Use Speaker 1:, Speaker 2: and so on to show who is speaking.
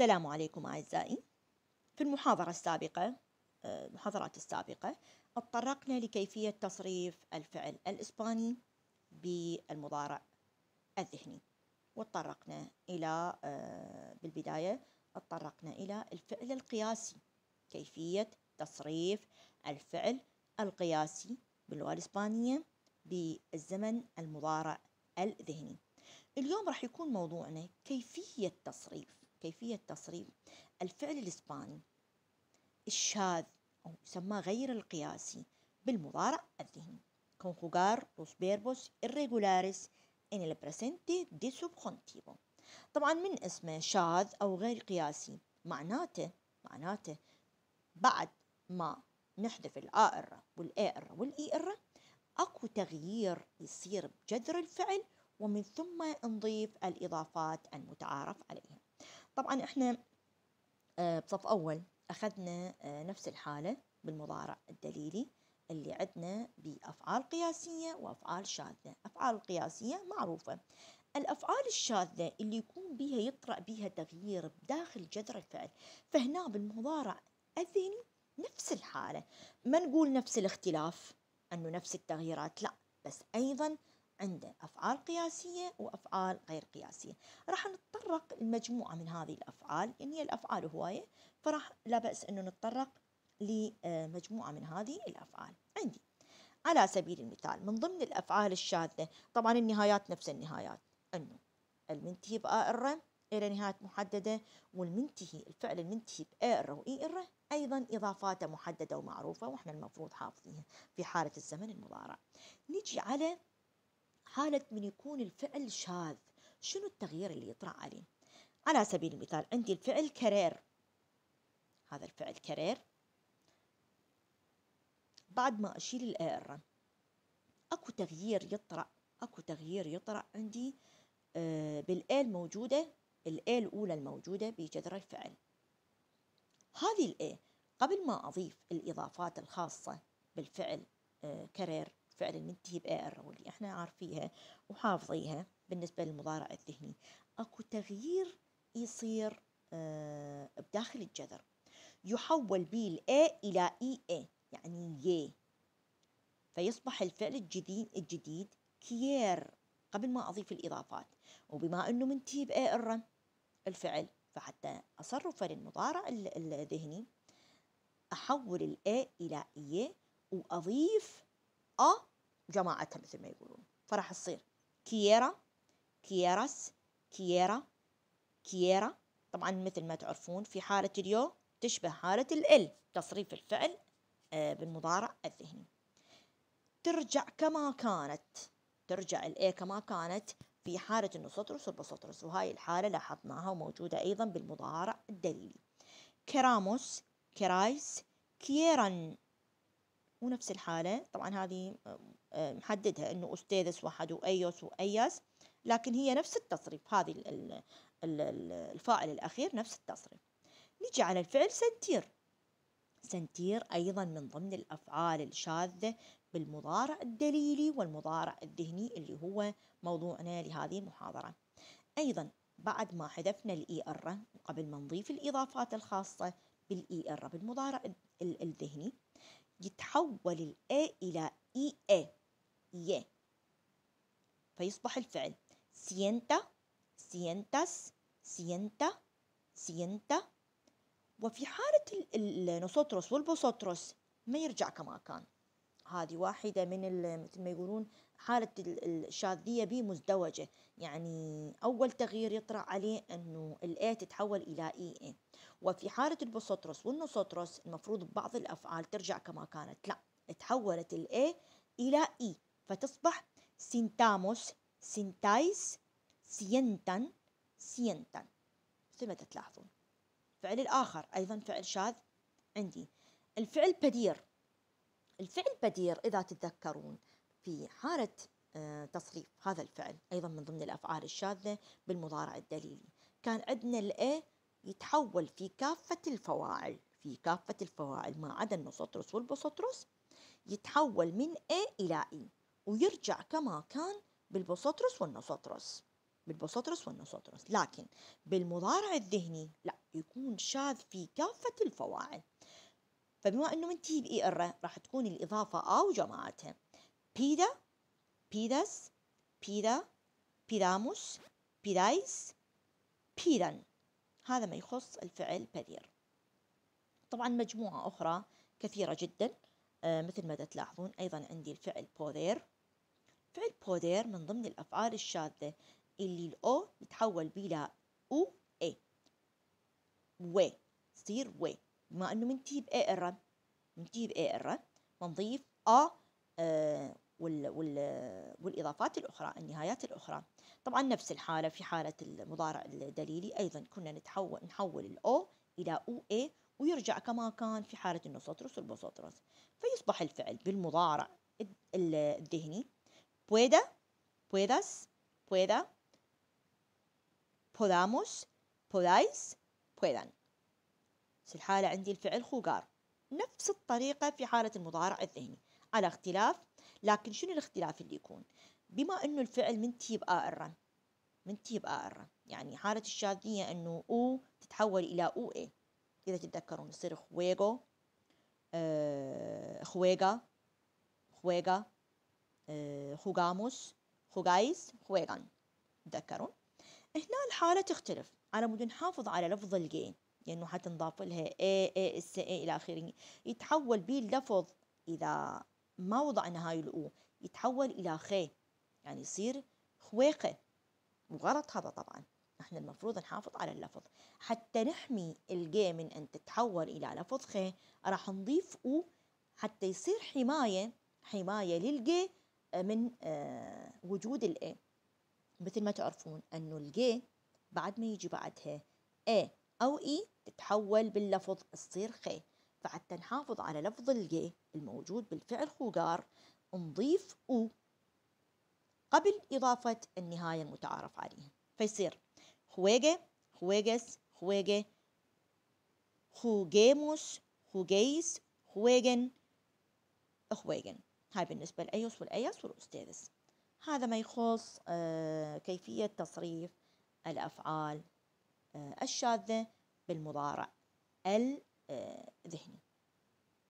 Speaker 1: السلام عليكم أعزائي في المحاضرة السابقة آه، المحاضرات السابقة اتطرقنا لكيفية تصريف الفعل الإسباني بالمضارع الذهني وتطرقنا إلى آه، بالبداية تطرقنا إلى الفعل القياسي كيفية تصريف الفعل القياسي باللغة الإسبانية بالزمن المضارع الذهني اليوم راح يكون موضوعنا كيفية تصريف كيفية تصريف الفعل الإسباني الشاذ أو يسمى غير القياسي بالمضارع الذهني conjugar los verbos irregulares en el presente de subjuntivo طبعا من اسمه شاذ أو غير قياسي معناته معناته بعد ما نحذف الآئرة والآئرة والإئرة أكو تغيير يصير بجذر الفعل ومن ثم نضيف الإضافات المتعارف عليها طبعا احنا آه، بصف أول أخذنا آه، نفس الحالة بالمضارع الدليلي اللي عندنا بأفعال قياسية وأفعال شاذة أفعال القياسية معروفة الأفعال الشاذة اللي يكون بها يطرأ بها تغيير بداخل جذر الفعل فهنا بالمضارع الذهني نفس الحالة ما نقول نفس الاختلاف أنه نفس التغييرات لا بس أيضا عنده أفعال قياسية وأفعال غير قياسية راح نتطرق لمجموعة من هذه الأفعال إن يعني هي الأفعال هواية فراح لا بأس أنه نتطرق لمجموعة من هذه الأفعال عندي على سبيل المثال من ضمن الأفعال الشاذة طبعا النهايات نفس النهايات أنه المنتهي بآ الرم إلى نهاية محددة والمنتهي الفعل المنتهي بآر الر وإي الر أيضا إضافاته محددة ومعروفة وإحنا المفروض حافظينها في حالة الزمن المضارع نجي على حالة من يكون الفعل شاذ شنو التغيير اللي يطرأ عليه على سبيل المثال عندي الفعل كرير هذا الفعل كرير بعد ما أشيل الأر أكو تغيير يطرأ أكو تغيير يطرأ عندي آه بالآل موجودة الآل الأولى الموجودة بجذر الفعل هذه الآ قبل ما أضيف الإضافات الخاصة بالفعل آه، كرير فعلا ننتهي بآية واللي احنا عارفيها وحافظيها بالنسبة للمضارع الذهني اكو تغيير يصير آه بداخل الجذر يحول بي الأ إلى إي e إي يعني ي فيصبح الفعل الجديد الجديد كيير قبل ما أضيف الإضافات وبما أنه منتهي بأ الرم الفعل فحتى أصرفه للمضارع الذهني أحول الأ إلى إي وأضيف أ جماعتها مثل ما يقولون فراح تصير كييرا كييرس كييرا كييرا طبعا مثل ما تعرفون في حالة اليو تشبه حالة الإل تصريف الفعل آه، بالمضارع الذهني ترجع كما كانت ترجع الإيه كما كانت في حالة إنه سطرس وبسطرس وهاي الحالة لاحظناها وموجودة أيضا بالمضارع الدليلي كراموس كرايس كيرن نفس الحالة طبعا هذه آه، آه، محددها أنه استيذس واحد وأيوس وأياس لكن هي نفس التصريف هذه الفاعل الأخير نفس التصريف نجي على الفعل سنتير سنتير أيضا من ضمن الأفعال الشاذة بالمضارع الدليلي والمضارع الذهني اللي هو موضوعنا لهذه المحاضرة أيضا بعد ما حذفنا الإي أر وقبل ما نضيف الإضافات الخاصة بالإي أر بالمضارع الذهني يتحول الأ إلى إي اي إيه فيصبح الفعل سينتا سينتاس سينتا سينتا وفي حالة النوسوتروس والبوسوتروس ما يرجع كما كان هذه واحدة من مثل ما يقولون حالة الشاذية بي مزدوجة يعني أول تغيير يطرأ عليه أنه الإي تتحول إلى إي e. إي وفي حالة البسطرس والنسطرس المفروض ببعض الأفعال ترجع كما كانت لا تحولت الإي إلى إي e. فتصبح سينتاموس سينتايس سينتن سينتن مثل ما تلاحظون الفعل الآخر أيضا فعل شاذ عندي الفعل بدير الفعل بدير إذا تتذكرون في حالة آه، تصريف هذا الفعل أيضا من ضمن الأفعال الشاذة بالمضارع الدليلي كان عندنا الأ يتحول في كافة الفواعل في كافة الفواعل ما عدا النصطرس والبسطرس يتحول من أ إلى إي e ويرجع كما كان بالبسطرس والنصطرس بالبسطرس والنصطرس لكن بالمضارع الذهني لا يكون شاذ في كافة الفواعل فبما أنه منتهي بإي إر راح تكون الإضافة أو آه وجماعتها بيدا بيداس بيدا بيداموس بيدايس بيدان هذا ما يخص الفعل بدير طبعا مجموعة أخرى كثيرة جدا آه مثل ما تلاحظون أيضا عندي الفعل بودير فعل بودير من ضمن الأفعال الشاذة اللي الأو يتحول بلا أو إي وي تصير وي بما انه منتهي باي ار منتهي باي ار بنضيف ا آه وال وال والاضافات الاخرى النهايات الاخرى طبعا نفس الحاله في حاله المضارع الدليلي ايضا كنا نتحول نحول الاو الى او اي ويرجع كما كان في حاله النوسطرس والبوسطرس فيصبح الفعل بالمضارع الذهني بويدا بويداس بويدا بوداموس بودايس بويدان نفس الحالة عندي الفعل خوغار نفس الطريقة في حالة المضارع الذهني على اختلاف لكن شنو الاختلاف اللي يكون بما انه الفعل من تيب ار من تيب ار يعني حالة الشاذية انه او تتحول الى او اي اذا تتذكرون يصير خويغو آه، خويغا خويغا آه، خوغاموس خوغايس خويغان تذكرون هنا الحالة تختلف على مود نحافظ على لفظ الجين لأنه حتنضاف لها اي اي اس اي إلى آخره يتحول به اللفظ إذا ما وضعنا هاي الأو يتحول إلى خي يعني يصير خويقة وغلط هذا طبعا احنا المفروض نحافظ على اللفظ حتى نحمي الجي من أن تتحول إلى لفظ خي راح نضيف أو حتى يصير حماية حماية للجي آه، من آه، وجود الإيه مثل ما تعرفون أنه الجي بعد ما يجي بعدها ايه أو إي تتحول باللفظ تصير خي فحتى نحافظ على لفظ الجي الموجود بالفعل خوغار نضيف أو قبل إضافة النهاية المتعارف عليها فيصير خويجة خويجس خويجة خوجيموس خوجيس خويجن خويجن هاي بالنسبة لأيوس والأياس والأستاذس هذا ما يخص آه، كيفية تصريف الأفعال آه، الشاذة بالمضارع الذهني آه،